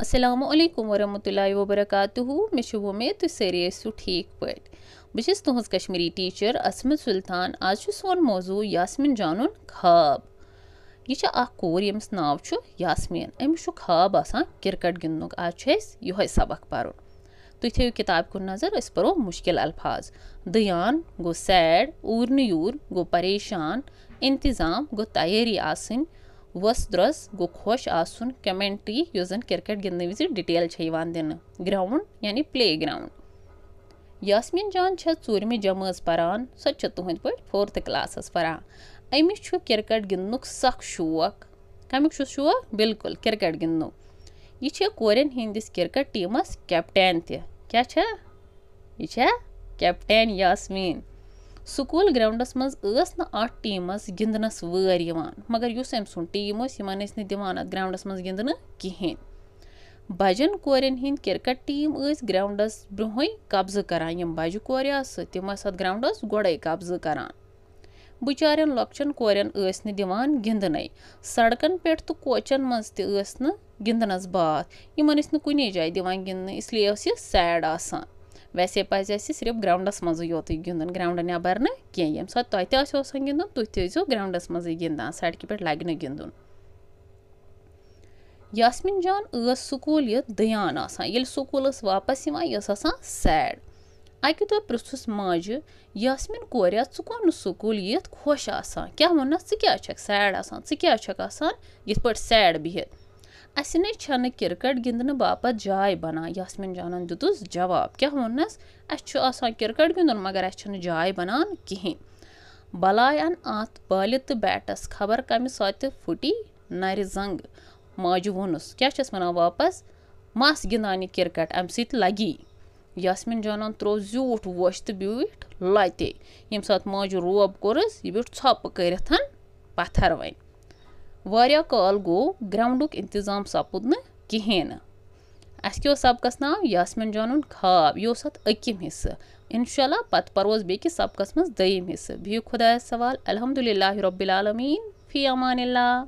असलम वरहमल वबरक मैं शुभ में तो ठीक पे बस तुज कश्मीरी टीचर असम सुल्तान आज सोन मौजू यासमिन जानन खाब यह कोर यमस नाव यासमीन अमिस खाब आसान क्रिकेट गिंदन आज यो सबक पु तुम थो कुन नजर अस पो मुश्किल अल्फाज दयान गो सैड ऊर नूर गो परेशान इंतजाम गो तैयारी आसन وۄس درٛۄس گوٚو خۄش آسُن کٮ۪مٮ۪نٹرٛی یُس زَن کِرکٹ گِنٛدنہٕ وِزِ ڈِٹیل چھےٚ یِوان دِنہٕ گرٛاوُنٛڈ یعنی پٕلے گرٛاوُنٛڈ یاسمیٖن جان چھےٚ ژوٗرمہِ جمٲژ پَران سۄ تہِ چھےٚ تُہٕنٛدۍ پٲٹھۍ فورتھ کٕلاسَس پَران أمِس چھُ کِرکٹ گِنٛدنُک سَکھ شوق کَمیُک چھُس شوق بِلکُل کِرکٹ گِنٛدنُک یہِ چھےٚ کورٮ۪ن ہِنٛدِس کِرکٹ ٹیٖمَس کٮ۪پٹین تہِ کیٛاہ چھےٚ یہِ چھےٚ کٮ۪پٹین یاسمیٖن سکوٗل گرٛاوُنٛڈَس منٛز ٲس نہٕ اَتھ ٹیٖمَس گِنٛدنَس وٲرۍ یِوان مگر یُس أمۍ سُنٛد ٹیٖم اوس یِمَن ٲسۍ نہٕ دِوان اَتھ گرٛاوُنٛڈَس منٛز گِنٛدنہٕ کِہیٖنۍ بَجَن کورٮ۪ن ہِنٛدۍ کِرکَٹ ٹیٖم ٲسۍ گرٛاوُنٛڈَس برٛونٛہٕے قبضہٕ کَران یِم بَجہِ کورِ آسہٕ تِم ٲسۍ اَتھ گرٛاوُنٛڈَس گۄڈَے قبضہٕ کَران بِچارٮ۪ن لۄکچَن کورٮ۪ن ٲسۍ نہٕ دِوان گِنٛدنَے سَڑکَن پٮ۪ٹھ تہٕ کوچَن منٛز تہِ ٲس نہٕ گِنٛدنَس باتھ یِمَن ٲسۍ نہٕ کُنے جایہِ دِوان گِنٛدنہٕ اِسلیے ٲس یہِ سیڈ آسان वैसे पज़ सिर्फ ग्राउंडस मजे योत गिंदन ग्राउंड नबर ना कह ये सात तुह तोसन गिंदन ग्राउंडस मजे गिंदान सड़क पे लगे ना यासमिन जान सकूल ये दयान ये सकूल वापस यह सैड अकि दो पृ्छुस माजि यास्मिन कोरिया ू ये खोश आ क्या वन क्या सैड आ क्या सैड बिहत असे ने छे बापत जाय बनान यासमिन जानन दुस जवाब क्या वोनस अस क्रिकट गिंदन मगर अस जाय बनान कहें बलाय अन अत बाल तो बैटस खबर कमि सत फुटी नर जंग माज वोनस क्या वन वापस मस गान यह अम सत यासमिन जानन त्रो जूठ वोश तो बूठ लते य माज माजि रोब कोरस यह बूठ झप कर पत्थर वन واریاہ کال گوٚو گرٛاوُنٛڈُک اِنتظام سَپُد نہٕ کِہیٖنۍ نہٕ اَسہِ کیٛاہ اوس سَبقَس ناو یاسمیٖن جانُن خاب یہِ اوس اَتھ أکِم حِصہٕ اِنشاء اللہ پَتہٕ پَرو أسۍ بیٚکِس سَبقَس منٛز دٔیِم حِصہٕ بِہِو خۄدایَس سوال الحمدُ اللہ رۄبِ العالمیٖن فی امان اللہ